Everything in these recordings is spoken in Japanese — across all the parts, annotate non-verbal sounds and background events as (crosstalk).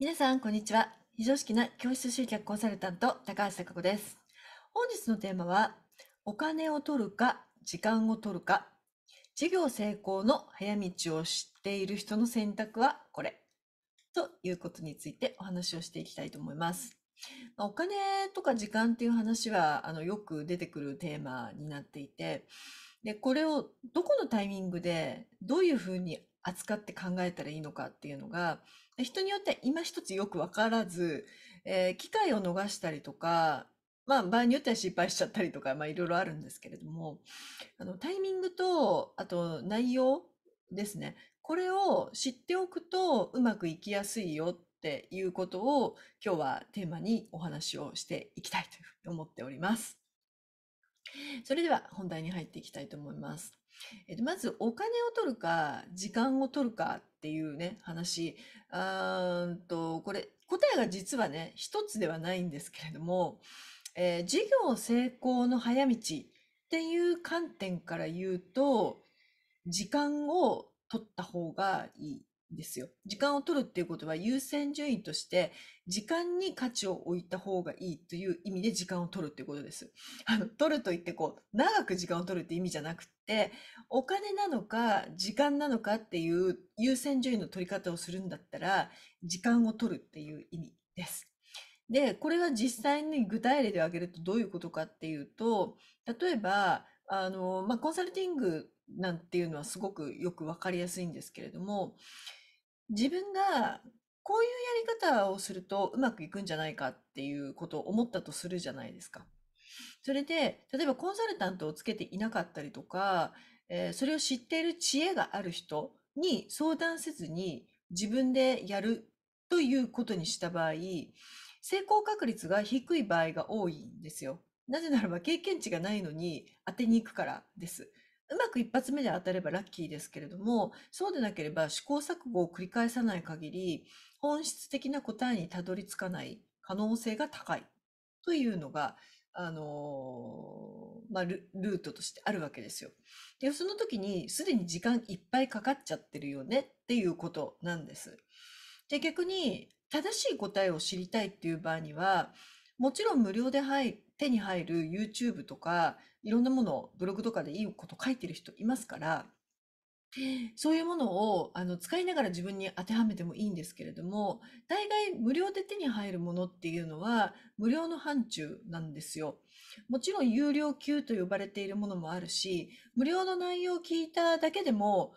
皆さん、こんにちは。非常識な教室集客コンサルタント、高橋孝子です。本日のテーマは、お金を取るか、時間を取るか、事業成功の早道を知っている人の選択はこれ、ということについてお話をしていきたいと思います。お金とか時間っていう話はあのよく出てくるテーマになっていてでこれをどこのタイミングでどういうふうに扱って考えたらいいのかっていうのが人によっては今一つよくわからず、えー機会を逃したりとか、まあ場合によっては失敗しちゃったりとか、まあいろいろあるんですけれども、あのタイミングと、あと内容ですね。これを知っておくとうまくいきやすいよっていうことを今日はテーマにお話をしていきたいというふうに思っております。それでは本題に入っていきたいと思います。えっと、まずお金を取るか時間を取るかっていうね、話。うんと、これ、答えが実はね、一つではないんですけれども、えー、事業成功の早道っていう観点から言うと、時間を取った方がいいですよ。時間を取るっていうことは優先順位として、時間に価値を置いた方がいいという意味で時間を取るっていうことです。あの、取ると言ってこう、長く時間を取るって意味じゃなく、お金なのか、時間なのかっていう優先順位の取り方をするんだったら、時間を取るっていう意味です。で、これは実際に具体例で挙げるとどういうことかっていうと、例えば、あの、まあ、コンサルティングなんていうのはすごくよく分かりやすいんですけれども、自分がこういうやり方をするとうまくいくんじゃないかっていうことを思ったとするじゃないですか。それで、例えばコンサルタントをつけていなかったりとか、えー、それを知っている知恵がある人に相談せずに自分でやるということにした場合、成功確率が低い場合が多いんですよ。なぜならば経験値がないのに当てに行くからです。うまく一発目で当たればラッキーですけれども、そうでなければ試行錯誤を繰り返さない限り、本質的な答えにたどり着かない可能性が高いというのがあのー、まあ、ルートとしてあるわけですよ。で、その時にすでに時間いっぱいかかっちゃってるよねっていうことなんです。で、逆に正しい答えを知りたいっていう場合には、もちろん無料で入手に入る YouTube とか、いろんなもの、ブログとかでいいこと書いてる人いますから、そういうものをあの使いながら自分に当てはめてもいいんですけれども、大概無料で手に入るものっていうのは無料の範疇なんですよ。もちろん有料級と呼ばれているものもあるし、無料の内容を聞いただけでも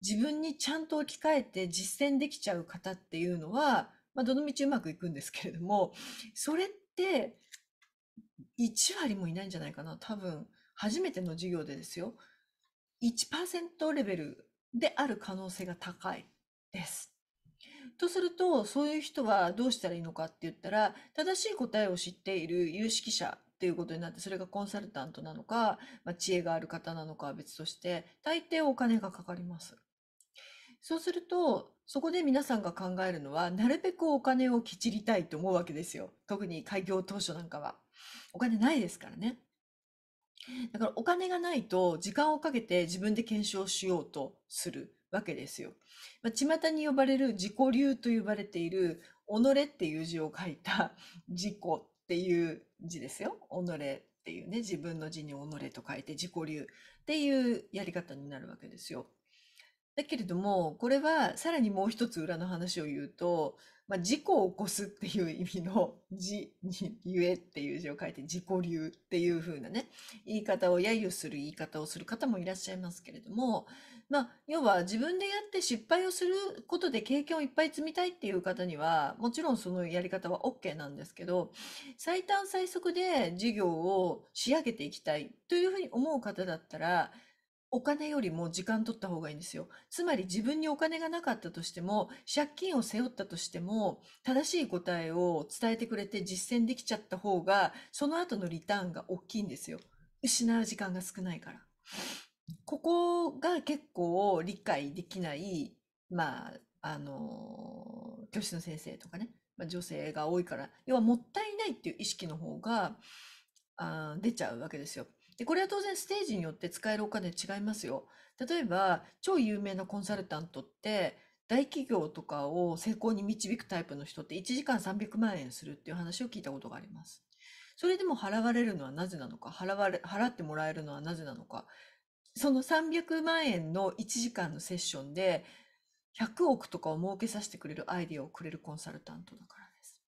自分にちゃんと置き換えて実践できちゃう方っていうのは、まあ、どの道うまくいくんですけれども、それって1割もいないんじゃないかな、多分。初めての授業でですよ。1%レベルである可能性が高いです。とすると、そういう人はどうしたらいいのかって言ったら、正しい答えを知っている有識者っていうことになって、それがコンサルタントなのか、まあ、知恵がある方なのかは別として、大抵お金がかかります。そうすると、そこで皆さんが考えるのは、なるべくお金をきちりたいと思うわけですよ。特に開業当初なんかは。お金ないですからね。だからお金がないと時間をかけて自分で検証しようとするわけですよ。まあ、巷に呼ばれる自己流と呼ばれている己っていう字を書いた自己っていう字ですよ。己っていうね、自分の字に己と書いて自己流っていうやり方になるわけですよ。だけれども、これはさらにもう一つ裏の話を言うと、まあ、事故を起こすっていう意味の「じ (laughs)」に「ゆえ」っていう字を書いて「自己流」っていう風なね言い方を揶揄する言い方をする方もいらっしゃいますけれども、まあ、要は自分でやって失敗をすることで経験をいっぱい積みたいっていう方にはもちろんそのやり方は OK なんですけど最短最速で事業を仕上げていきたいというふうに思う方だったらお金よりも時間取った方がいいんですよ。つまり自分にお金がなかったとしても、借金を背負ったとしても、正しい答えを伝えてくれて実践できちゃった方が、その後のリターンが大きいんですよ。失う時間が少ないから。ここが結構理解できない、まあ、あの、教室の先生とかね、まあ、女性が多いから、要はもったいないっていう意識の方が、あ出ちゃうわけですよ。で、これは当然ステージによって使えるお金違いますよ。例えば、超有名なコンサルタントって、大企業とかを成功に導くタイプの人って1時間300万円するっていう話を聞いたことがあります。それでも払われるのはなぜなのか、払われ、払ってもらえるのはなぜなのか、その300万円の1時間のセッションで100億とかを儲けさせてくれるアイディアをくれるコンサルタントだからです。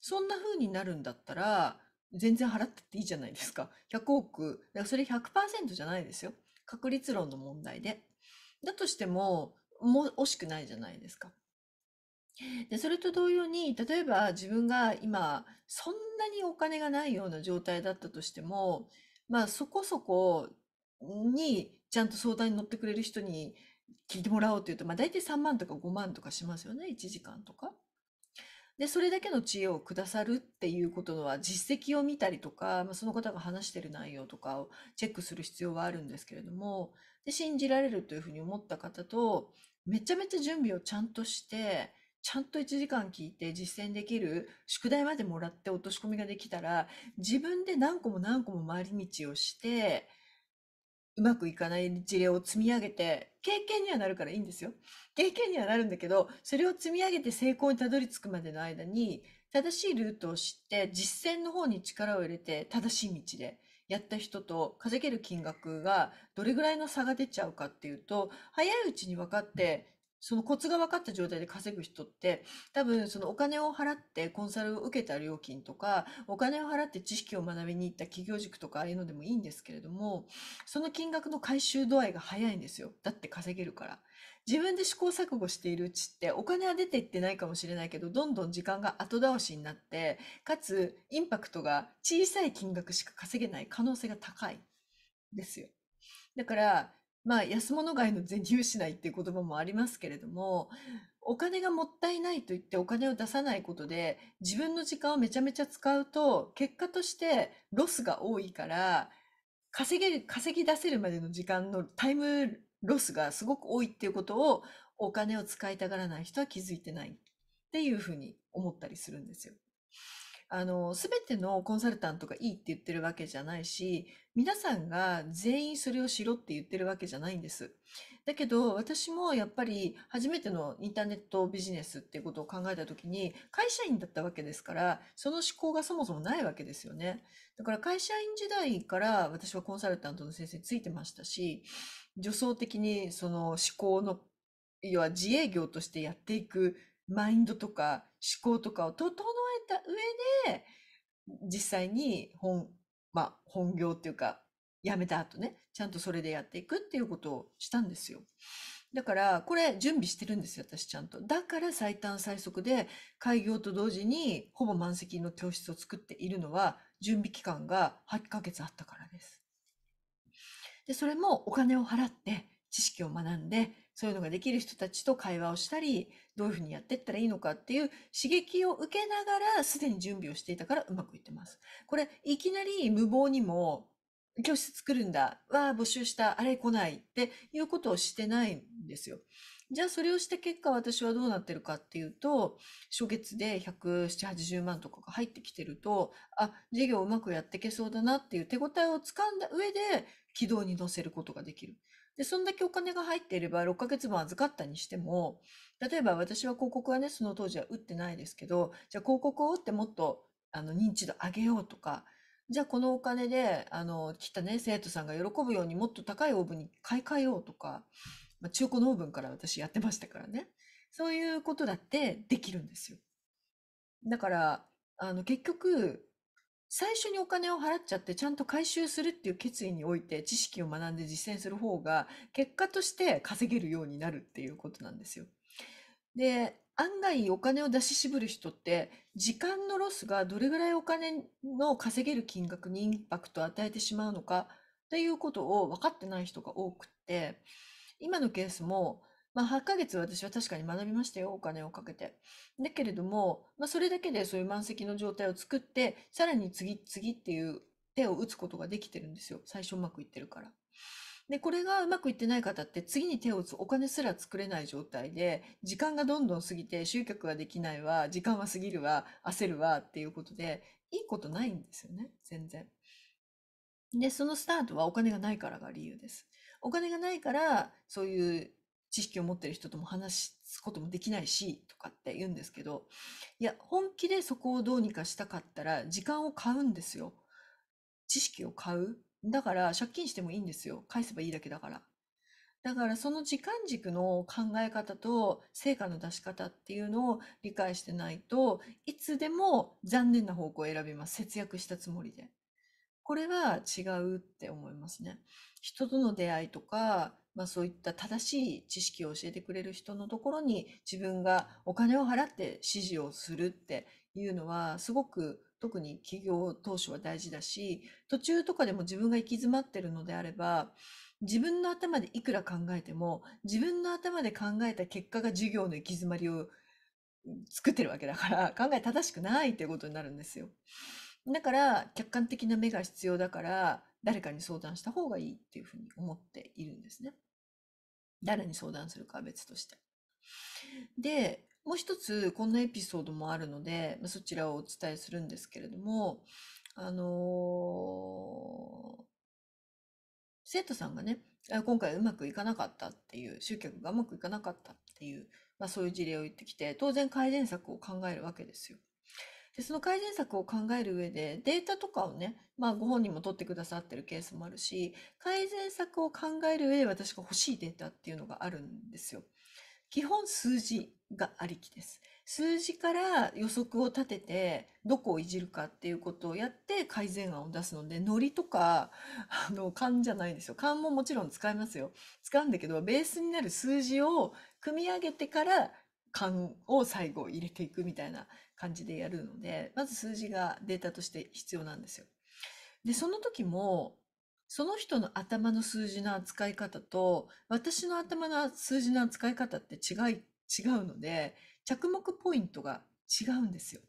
そんな風になるんだったら、全然払ってていいじゃないですか。100億。だからそれ100%じゃないですよ。確率論の問題で。だとしても、もう惜しくないじゃないですか。で、それと同様に、例えば自分が今、そんなにお金がないような状態だったとしても、まあそこそこにちゃんと相談に乗ってくれる人に聞いてもらおうというと、まあ大体3万とか5万とかしますよね、1時間とか。で、それだけの知恵をくださるっていうことは実績を見たりとか、まあ、その方が話してる内容とかをチェックする必要はあるんですけれども、で、信じられるというふうに思った方と、めちゃめちゃ準備をちゃんとして、ちゃんと1時間聞いて実践できる宿題までもらって落とし込みができたら、自分で何個も何個も回り道をして、うまくいかない事例を積み上げて、経験にはなるからいいんですよ。経験にはなるんだけど、それを積み上げて成功にたどり着くまでの間に、正しいルートを知って、実践の方に力を入れて、正しい道でやった人と、稼げる金額がどれぐらいの差が出ちゃうかっていうと、早いうちに分かって、そのコツが分かった状態で稼ぐ人って、多分そのお金を払ってコンサルを受けた料金とか、お金を払って知識を学びに行った企業塾とかああいうのでもいいんですけれども、その金額の回収度合いが早いんですよ。だって稼げるから。自分で試行錯誤しているうちってお金は出ていってないかもしれないけど、どんどん時間が後倒しになって、かつインパクトが小さい金額しか稼げない可能性が高いですよ。だから、まあ、安物買いの全入しないっていう言葉もありますけれども、お金がもったいないと言ってお金を出さないことで、自分の時間をめちゃめちゃ使うと、結果としてロスが多いから、稼げる、稼ぎ出せるまでの時間のタイムロスがすごく多いっていうことを、お金を使いたがらない人は気づいてないっていうふうに思ったりするんですよ。あの、すべてのコンサルタントがいいって言ってるわけじゃないし、皆さんが全員それをしろって言ってるわけじゃないんです。だけど、私もやっぱり初めてのインターネットビジネスっていうことを考えたときに、会社員だったわけですから、その思考がそもそもないわけですよね。だから会社員時代から私はコンサルタントの先生についてましたし、女装的にその思考の、要は自営業としてやっていくマインドとか思考とかを整えた上で、実際に本、まあ、本業っていうか、辞めた後ね、ちゃんとそれでやっていくっていうことをしたんですよ。だから、これ準備してるんですよ、私ちゃんと。だから最短最速で、開業と同時にほぼ満席の教室を作っているのは、準備期間が8ヶ月あったからです。で、それもお金を払って、知識を学んで、そういうのができる人たちと会話をしたり、どういうふうにやっていったらいいのかっていう刺激を受けながら、すでに準備をしていたからうまくいってます。これ、いきなり無謀にも、教室作るんだ、わあ、募集した、あれ来ないっていうことをしてないんですよ。じゃあそれをして結果私はどうなってるかっていうと、初月で170、80万とかが入ってきてると、あ、事業うまくやっていけそうだなっていう手応えをつかんだ上で軌道に乗せることができる。で、そんだけお金が入っていれば6ヶ月分預かったにしても、例えば私は広告はね、その当時は打ってないですけど、じゃあ広告を打ってもっとあの認知度上げようとか、じゃあこのお金で、あの、来たね、生徒さんが喜ぶようにもっと高いオーブンに買い替えようとか、まあ、中古のオーブンから私やってましたからね。そういうことだってできるんですよ。だから、あの、結局、最初にお金を払っちゃってちゃんと回収するっていう決意において知識を学んで実践する方が結果として稼げるようになるっていうことなんですよ。で案外お金を出し渋る人って時間のロスがどれぐらいお金の稼げる金額にインパクトを与えてしまうのかっていうことを分かってない人が多くって今のケースもまあ、8ヶ月私は確かに学びましたよ、お金をかけて。だけれども、まあ、それだけでそういう満席の状態を作って、さらに次、次っていう手を打つことができてるんですよ。最初うまくいってるから。で、これがうまくいってない方って次に手を打つお金すら作れない状態で、時間がどんどん過ぎて集客ができないわ、時間は過ぎるわ、焦るわっていうことで、いいことないんですよね、全然。で、そのスタートはお金がないからが理由です。お金がないから、そういう知識を持ってる人とも話すこともできないし、とかって言うんですけど、いや、本気でそこをどうにかしたかったら、時間を買うんですよ。知識を買う。だから、借金してもいいんですよ。返せばいいだけだから。だからその時間軸の考え方と成果の出し方っていうのを理解してないといつでも残念な方向を選びます。節約したつもりで。これは違うって思いますね。人との出会いとかまあ、そういった正しい知識を教えてくれる人のところに自分がお金を払って指示をするっていうのはすごく特に企業当初は大事だし途中とかでも自分が行き詰まってるのであれば自分の頭でいくら考えても自分の頭で考えた結果が授業の行き詰まりを作ってるわけだから (laughs) 考え正しくないっていうことになるんですよ。だから客観的な目が必要だから誰かに相談した方がいいっていうふうに思っているんですね。誰に相談するかは別として。で、もう一つこんなエピソードもあるので、そちらをお伝えするんですけれども、あのー、生徒さんがね、今回うまくいかなかったっていう、集客がうまくいかなかったっていう、まあそういう事例を言ってきて、当然改善策を考えるわけですよ。で、その改善策を考える上で、データとかをね、まあご本人も取ってくださってるケースもあるし、改善策を考える上で私が欲しいデータっていうのがあるんですよ。基本数字がありきです。数字から予測を立てて、どこをいじるかっていうことをやって改善案を出すので、ノリとか、あの、勘じゃないんですよ。勘ももちろん使いますよ。使うんだけど、ベースになる数字を組み上げてから感を最後入れていくみたいな感じでやるので、まず数字がデータとして必要なんですよ。で、その時も、その人の頭の数字の扱い方と、私の頭の数字の扱い方って違い、違うので、着目ポイントが違うんですよ。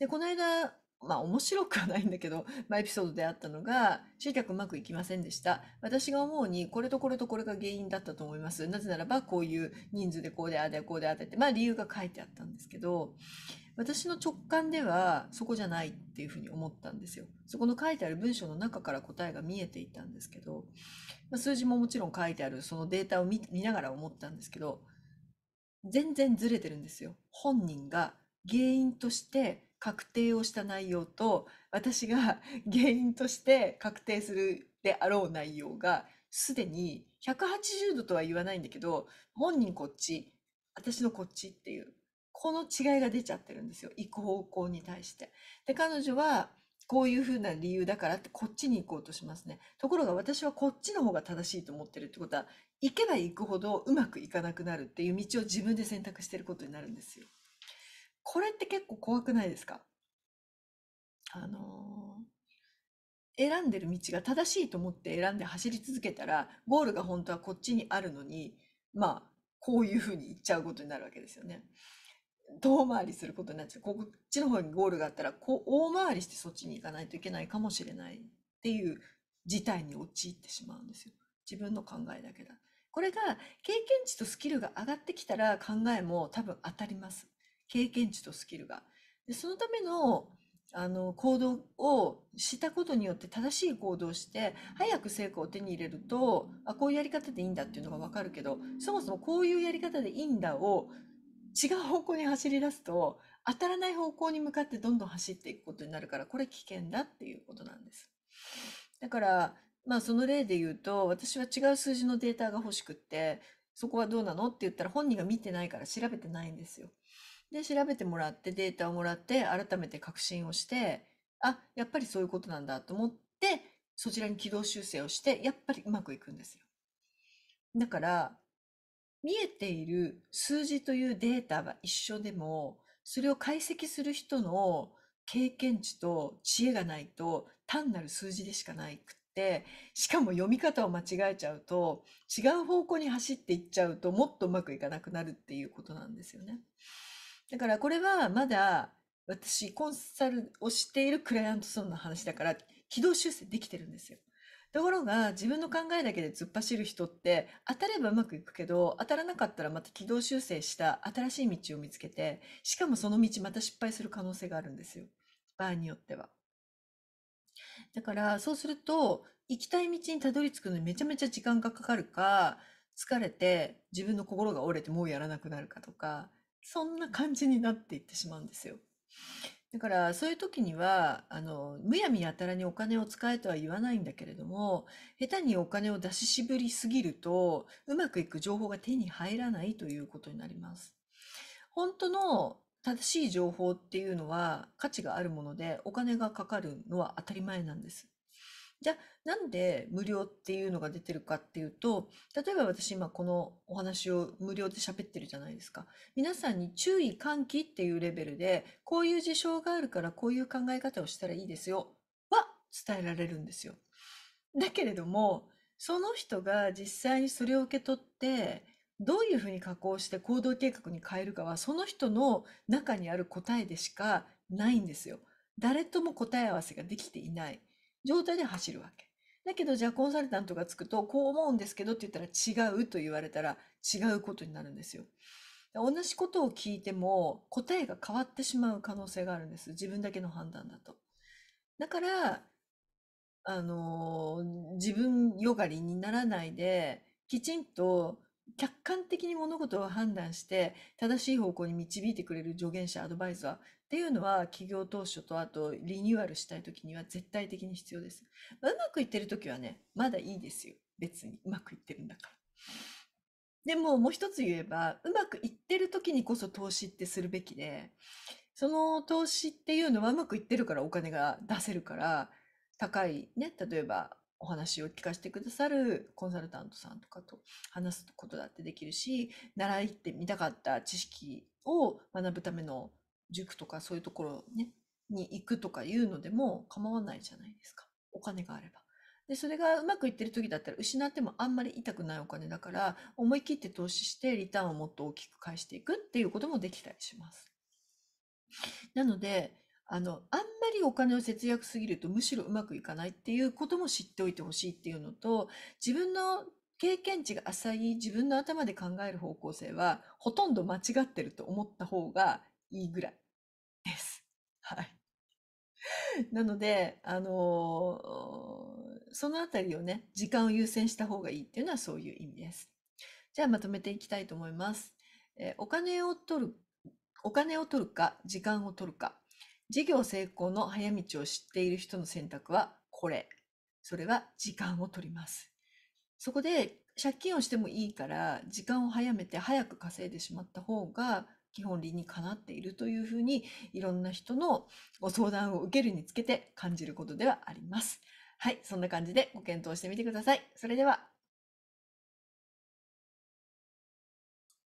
で、この間、まあ面白くはないんだけど、まあ、エピソードであったのが、集客うまくいきませんでした。私が思うに、これとこれとこれが原因だったと思います。なぜならば、こういう人数でこうでああでこうでああでって、まあ理由が書いてあったんですけど、私の直感ではそこじゃないっていうふうに思ったんですよ。そこの書いてある文章の中から答えが見えていたんですけど、まあ、数字ももちろん書いてあるそのデータを見ながら思ったんですけど、全然ずれてるんですよ。本人が原因として確定をした内容と私が (laughs) 原因として確定するであろう内容がすでに180度とは言わないんだけど本人こっち私のこっちっていうこの違いが出ちゃってるんですよ行く方向に対して。で彼女はこういうふうな理由だからってこっちに行こうとしますね。ところが私はこっちの方が正しいと思ってるってことは行けば行くほどうまくいかなくなるっていう道を自分で選択してることになるんですよ。これって結構怖くないですかあのー、選んでる道が正しいと思って選んで走り続けたら、ゴールが本当はこっちにあるのに、まあ、こういうふうに行っちゃうことになるわけですよね。遠回りすることになっちゃう。こっちの方にゴールがあったら、こう、大回りしてそっちに行かないといけないかもしれないっていう事態に陥ってしまうんですよ。自分の考えだけだ。これが経験値とスキルが上がってきたら考えも多分当たります。経験値とスキルが。でそのためのあの行動をしたことによって正しい行動をして早く成果を手に入れるとあこういうやり方でいいんだっていうのが分かるけどそもそもこういうやり方でいいんだを違う方向に走り出すと当たらない方向に向かってどんどん走っていくことになるからこれ危険だっていうことなんです。だからまあその例で言うと私は違う数字のデータが欲しくってそこはどうなのって言ったら本人が見てないから調べてないんですよ。で、調べてもらって、データをもらって、改めて確信をして、あ、やっぱりそういうことなんだと思って、そちらに軌道修正をして、やっぱりうまくいくんですよ。だから、見えている数字というデータは一緒でも、それを解析する人の経験値と知恵がないと、単なる数字でしかないくって、しかも読み方を間違えちゃうと、違う方向に走っていっちゃうと、もっとうまくいかなくなるっていうことなんですよね。だからこれはまだ私コンサルをしているクライアントさんの話だから軌道修正できてるんですよ。ところが自分の考えだけで突っ走る人って当たればうまくいくけど当たらなかったらまた軌道修正した新しい道を見つけてしかもその道また失敗する可能性があるんですよ場合によっては。だからそうすると行きたい道にたどり着くのにめちゃめちゃ時間がかかるか疲れて自分の心が折れてもうやらなくなるかとかそんな感じになっていってしまうんですよ。だからそういう時にはあのむやみやたらにお金を使えとは言わないんだけれども下手にお金を出し渋りすぎるとうまくいく情報が手に入らないということになります。本当の正しい情報っていうのは価値があるものでお金がかかるのは当たり前なんです。じゃあなんで無料っていうのが出てるかっていうと例えば私今このお話を無料で喋ってるじゃないですか皆さんに注意喚起っていうレベルでこういう事象があるからこういう考え方をしたらいいですよは伝えられるんですよだけれどもその人が実際にそれを受け取ってどういうふうに加工して行動計画に変えるかはその人の中にある答えでしかないんですよ。誰とも答え合わせができていない。状態で走るわけ。だけど、じゃあコンサルタントがつくと、こう思うんですけどって言ったら違うと言われたら違うことになるんですよ。同じことを聞いても答えが変わってしまう可能性があるんです。自分だけの判断だと。だから、あの自分よがりにならないで、きちんと客観的に物事を判断して正しい方向に導いてくれる助言者アドバイザーっていうのは企業当初とあとリニューアルしたい時には絶対的に必要です。うまくいってる時はねまだいいですよ別にうまくいってるんだから。でももう一つ言えばうまくいってる時にこそ投資ってするべきでその投資っていうのはうまくいってるからお金が出せるから高いね例えばお話を聞かせてくださるコンサルタントさんとかと話すことだってできるし習いってみたかった知識を学ぶための塾とかそういうところ、ね、に行くとかいうのでも構わないじゃないですか。お金があれば。で、それがうまくいってる時だったら失ってもあんまり痛くないお金だから、思い切って投資してリターンをもっと大きく返していくっていうこともできたりします。なので、あの、あんまりお金を節約すぎるとむしろうまくいかないっていうことも知っておいてほしいっていうのと、自分の経験値が浅い自分の頭で考える方向性はほとんど間違ってると思った方がいいぐらいです。はい。なので、あのー、そのあたりをね、時間を優先した方がいいっていうのはそういう意味です。じゃあまとめていきたいと思います。えー、お金を取る、お金を取るか、時間を取るか。事業成功の早道を知っている人の選択はこれ。それは時間を取ります。そこで借金をしてもいいから時間を早めて早く稼いでしまった方が基本理にかなっているというふうにいろんな人のご相談を受けるにつけて感じることではあります。はい、そんな感じでご検討してみてください。それでは